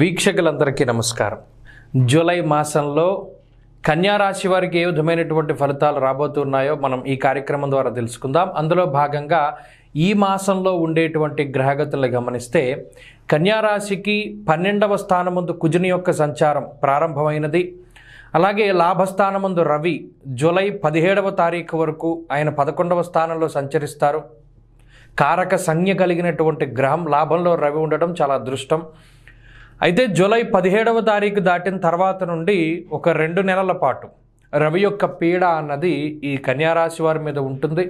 వీక్షకులందరికీ నమస్కారం జూలై మాసంలో కన్యారాశి వారికి ఏ విధమైనటువంటి ఫలితాలు రాబోతున్నాయో మనం ఈ కార్యక్రమం ద్వారా తెలుసుకుందాం అందులో భాగంగా ఈ మాసంలో ఉండేటువంటి గ్రహగతులను గమనిస్తే కన్యారాశికి పన్నెండవ స్థానముందు కుజుని యొక్క సంచారం ప్రారంభమైనది అలాగే లాభస్థానముందు రవి జూలై పదిహేడవ తారీఖు వరకు ఆయన పదకొండవ స్థానంలో సంచరిస్తారు కారక సంజ్ఞ కలిగినటువంటి గ్రహం లాభంలో రవి ఉండటం చాలా అదృష్టం అయితే జూలై పదిహేడవ తారీఖు దాటిన తర్వాత నుండి ఒక రెండు నెలల పాటు రవి యొక్క పీడ అన్నది ఈ కన్యారాశి వారి మీద ఉంటుంది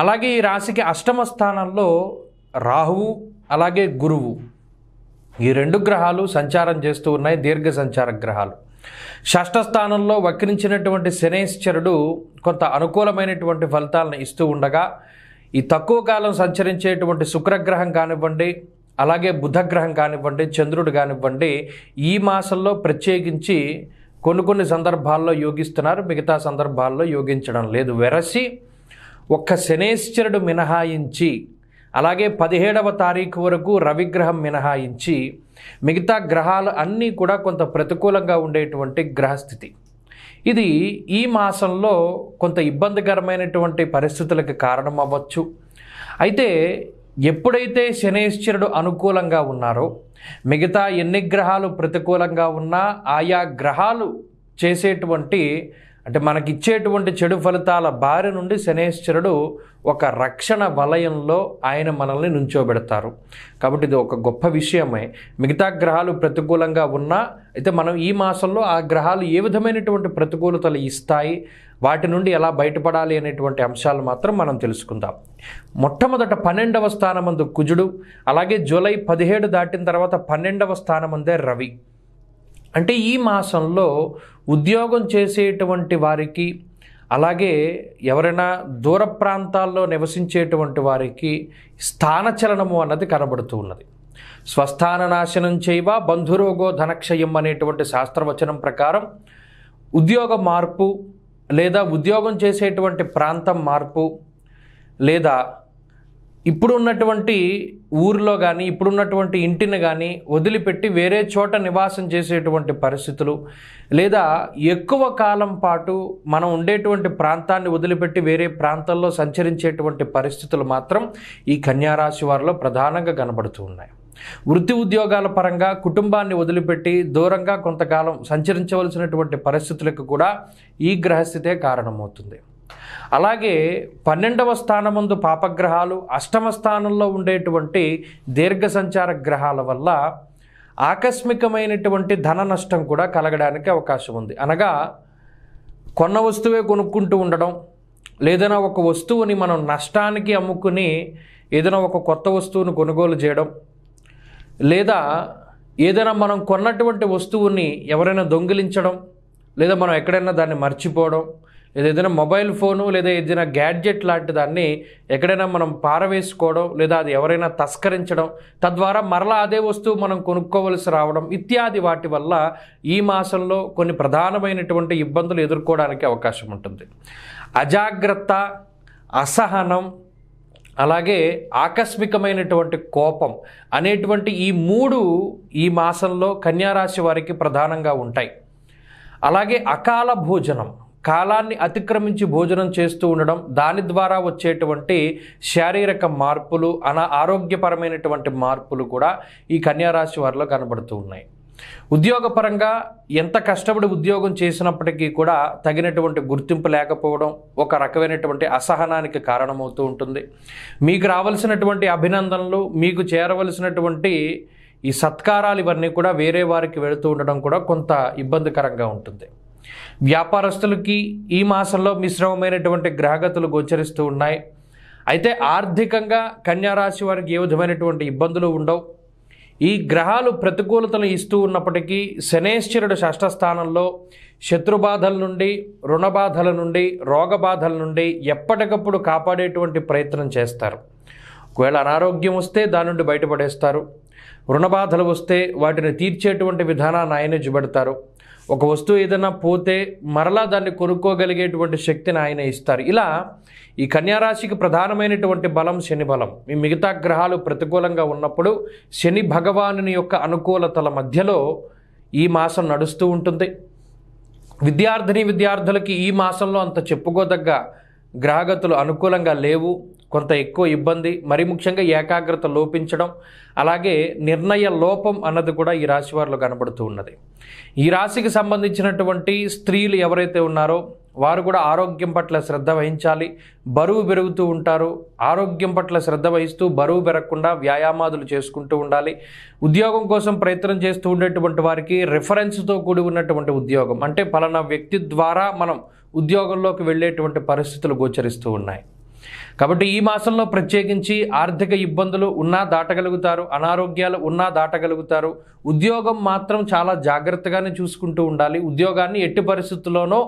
అలాగే ఈ రాశికి అష్టమ స్థానంలో రాహువు అలాగే గురువు ఈ రెండు గ్రహాలు సంచారం చేస్తూ ఉన్నాయి దీర్ఘ సంచార గ్రహాలు షష్ఠ స్థానంలో వక్రించినటువంటి శనేశ్వరుడు కొంత అనుకూలమైనటువంటి ఫలితాలను ఇస్తూ ఉండగా ఈ తక్కువ కాలం సంచరించేటువంటి శుక్రగ్రహం కానివ్వండి అలాగే బుధగ్రహం కానివ్వండి చంద్రుడు కానివ్వండి ఈ మాసంలో ప్రత్యేకించి కొన్ని కొన్ని సందర్భాల్లో యోగిస్తున్నారు మిగతా సందర్భాల్లో యోగించడం లేదు వెరసి ఒక్క శనేశ్వరుడు మినహాయించి అలాగే పదిహేడవ తారీఖు వరకు రవిగ్రహం మినహాయించి మిగతా గ్రహాలు అన్నీ కూడా కొంత ప్రతికూలంగా ఉండేటువంటి గ్రహస్థితి ఇది ఈ మాసంలో కొంత ఇబ్బందికరమైనటువంటి పరిస్థితులకు కారణం అవ్వచ్చు అయితే ఎప్పుడైతే శనేశ్వరుడు అనుకూలంగా ఉన్నారో మిగతా ఎన్ని గ్రహాలు ప్రతికూలంగా ఉన్నా ఆయా గ్రహాలు చేసేటువంటి అంటే మనకిచ్చేటువంటి చెడు ఫలితాల బారి నుండి శనేశ్వరుడు ఒక రక్షణ వలయంలో ఆయన మనల్ని నుంచోబెడతారు కాబట్టి ఇది ఒక గొప్ప విషయమే మిగతా గ్రహాలు ప్రతికూలంగా ఉన్నా అయితే మనం ఈ మాసంలో ఆ గ్రహాలు ఏ విధమైనటువంటి ప్రతికూలతలు ఇస్తాయి వాటి నుండి ఎలా బయటపడాలి అనేటువంటి అంశాలు మాత్రం మనం తెలుసుకుందాం మొట్టమొదట పన్నెండవ స్థానమందు కుజుడు అలాగే జూలై పదిహేడు దాటిన తర్వాత పన్నెండవ స్థానమందే రవి అంటే ఈ మాసంలో ఉద్యోగం చేసేటువంటి వారికి అలాగే ఎవరైనా దూర ప్రాంతాల్లో నివసించేటువంటి వారికి స్థానచలనము అన్నది కనబడుతూ ఉన్నది స్వస్థాన నాశనం చేయవ బంధురోగో ధనక్షయం అనేటువంటి శాస్త్రవచనం ప్రకారం ఉద్యోగ మార్పు లేదా ఉద్యోగం చేసేటువంటి ప్రాంతం మార్పు లేదా ఇప్పుడు ఉన్నటువంటి ఊరిలో కానీ ఇప్పుడున్నటువంటి ఇంటిని కానీ వదిలిపెట్టి వేరే చోట నివాసం చేసేటువంటి పరిస్థితులు లేదా ఎక్కువ కాలం పాటు మనం ఉండేటువంటి ప్రాంతాన్ని వదిలిపెట్టి వేరే ప్రాంతాల్లో సంచరించేటువంటి పరిస్థితులు మాత్రం ఈ కన్యారాశి వారిలో ప్రధానంగా కనబడుతూ ఉన్నాయి వృత్తి ఉద్యోగాల పరంగా కుటుంబాన్ని వదిలిపెట్టి దూరంగా కొంతకాలం సంచరించవలసినటువంటి పరిస్థితులకు కూడా ఈ గ్రహస్థితే కారణమవుతుంది అలాగే పన్నెండవ స్థానముందు పాపగ్రహాలు అష్టమ స్థానంలో ఉండేటువంటి దీర్ఘ సంచార గ్రహాల వల్ల ఆకస్మికమైనటువంటి ధన నష్టం కూడా కలగడానికి అవకాశం ఉంది అనగా కొన్న వస్తువే కొనుక్కుంటూ ఉండడం లేదైనా ఒక వస్తువుని మనం నష్టానికి అమ్ముకుని ఏదైనా ఒక కొత్త వస్తువును కొనుగోలు చేయడం లేదా ఏదైనా మనం కొన్నటువంటి వస్తువుని ఎవరైనా దొంగిలించడం లేదా మనం ఎక్కడైనా దాన్ని మర్చిపోవడం లేదా ఏదైనా మొబైల్ ఫోను లేదా ఏదైనా గ్యాడ్జెట్ లాంటి దాన్ని ఎక్కడైనా మనం పారవేసుకోవడం లేదా అది ఎవరైనా తస్కరించడం తద్వారా మరలా అదే వస్తువు మనం కొనుక్కోవలసి రావడం ఇత్యాది వాటి వల్ల ఈ మాసంలో కొన్ని ప్రధానమైనటువంటి ఇబ్బందులు ఎదుర్కోవడానికి అవకాశం ఉంటుంది అజాగ్రత్త అసహనం అలాగే ఆకస్మికమైనటువంటి కోపం అనేటువంటి ఈ మూడు ఈ మాసంలో కన్యారాశి వారికి ప్రధానంగా ఉంటాయి అలాగే అకాల భోజనం కాలాన్ని అతిక్రమించి భోజనం చేస్తూ ఉండడం దాని ద్వారా వచ్చేటువంటి శారీరక మార్పులు అనా ఆరోగ్యపరమైనటువంటి మార్పులు కూడా ఈ కన్యారాశి వారిలో కనబడుతూ ఉన్నాయి ఉద్యోగపరంగా ఎంత కష్టపడి ఉద్యోగం చేసినప్పటికీ కూడా తగినటువంటి గుర్తింపు లేకపోవడం ఒక రకమైనటువంటి అసహనానికి కారణమవుతూ ఉంటుంది మీకు రావాల్సినటువంటి అభినందనలు మీకు చేరవలసినటువంటి ఈ సత్కారాలు ఇవన్నీ కూడా వేరే వారికి వెళుతూ ఉండడం కూడా కొంత ఇబ్బందికరంగా ఉంటుంది వ్యాపారస్తులకి ఈ మాసంలో మిశ్రమమైనటువంటి గ్రహగతులు గోచరిస్తూ ఉన్నాయి అయితే ఆర్థికంగా కన్యారాశి వారికి ఏ విధమైనటువంటి ఇబ్బందులు ఉండవు ఈ గ్రహాలు ప్రతికూలతలు ఇస్తూ ఉన్నప్పటికీ శనేశ్వరుడు షష్టస్థానంలో శత్రు శత్రుబాధల నుండి రుణబాధల నుండి రోగబాధల నుండి ఎప్పటికప్పుడు కాపాడేటువంటి ప్రయత్నం చేస్తారు ఒకవేళ అనారోగ్యం వస్తే దాని నుండి బయటపడేస్తారు రుణబాధలు వస్తే వాటిని తీర్చేటువంటి విధానాన్ని ఆయన చూపెడతారు ఒక వస్తువు ఏదైనా పోతే మరలా దాన్ని కొనుక్కోగలిగేటువంటి శక్తిని ఆయన ఇస్తారు ఇలా ఈ కన్యారాశికి ప్రధానమైనటువంటి బలం శని బలం ఈ మిగతా గ్రహాలు ప్రతికూలంగా ఉన్నప్పుడు శని భగవానుని యొక్క అనుకూలతల మధ్యలో ఈ మాసం నడుస్తూ ఉంటుంది విద్యార్థిని విద్యార్థులకి ఈ మాసంలో అంత చెప్పుకోదగ్గ గ్రహగతులు అనుకూలంగా లేవు కొంత ఎక్కువ ఇబ్బంది మరి ముఖ్యంగా ఏకాగ్రత లోపించడం అలాగే నిర్ణయ లోపం అన్నది కూడా ఈ రాశి వారిలో కనబడుతూ ఉన్నది ఈ రాశికి సంబంధించినటువంటి స్త్రీలు ఎవరైతే ఉన్నారో వారు కూడా ఆరోగ్యం పట్ల శ్రద్ధ వహించాలి బరువు పెరుగుతూ ఉంటారు ఆరోగ్యం పట్ల శ్రద్ధ వహిస్తూ బరువు పెరగకుండా వ్యాయామాదులు చేసుకుంటూ ఉండాలి ఉద్యోగం కోసం ప్రయత్నం చేస్తూ ఉండేటువంటి వారికి రిఫరెన్స్తో కూడి ఉన్నటువంటి ఉద్యోగం అంటే పలానా వ్యక్తి ద్వారా మనం ఉద్యోగంలోకి వెళ్ళేటువంటి పరిస్థితులు గోచరిస్తూ ఉన్నాయి కాబట్టి ఈ మాసంలో ప్రత్యేకించి ఆర్థిక ఇబ్బందులు ఉన్నా దాటగలుగుతారు అనారోగ్యాలు ఉన్నా దాటగలుగుతారు ఉద్యోగం మాత్రం చాలా జాగ్రత్తగానే చూసుకుంటూ ఉండాలి ఉద్యోగాన్ని ఎట్టి పరిస్థితుల్లోనో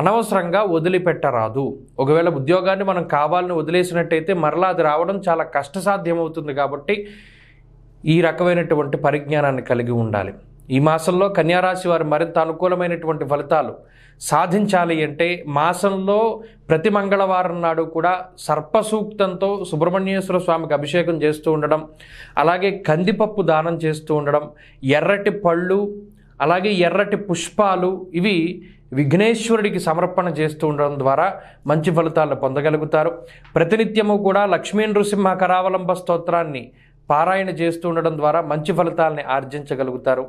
అనవసరంగా వదిలిపెట్టరాదు ఒకవేళ ఉద్యోగాన్ని మనం కావాలని వదిలేసినట్టయితే మరలా అది రావడం చాలా కష్టసాధ్యమవుతుంది కాబట్టి ఈ రకమైనటువంటి పరిజ్ఞానాన్ని కలిగి ఉండాలి ఈ మాసంలో కన్యారాశి వారు మరింత అనుకూలమైనటువంటి ఫలితాలు సాధించాలి అంటే మాసంలో ప్రతి మంగళవారం నాడు కూడా సర్పసూక్తంతో సుబ్రహ్మణ్యేశ్వర స్వామికి అభిషేకం చేస్తూ ఉండడం అలాగే కందిపప్పు దానం చేస్తూ ఉండడం ఎర్రటి పళ్ళు అలాగే ఎర్రటి పుష్పాలు ఇవి విఘ్నేశ్వరుడికి సమర్పణ చేస్తూ ఉండడం ద్వారా మంచి ఫలితాలను పొందగలుగుతారు ప్రతినిత్యము కూడా లక్ష్మీ నృసింహ కరావలంబ స్తోత్రాన్ని పారాయణ చేస్తూ ఉండడం ద్వారా మంచి ఫలితాలని ఆర్జించగలుగుతారు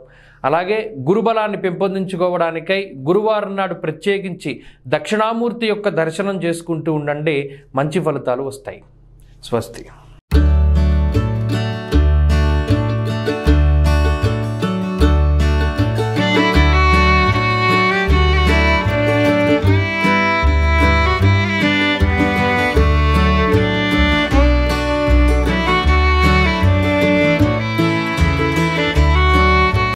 అలాగే గురుబలాన్ని పెంపొందించుకోవడానికై గురువారం నాడు ప్రత్యేకించి దక్షిణామూర్తి యొక్క దర్శనం చేసుకుంటూ ఉండండి మంచి ఫలితాలు వస్తాయి స్వస్తి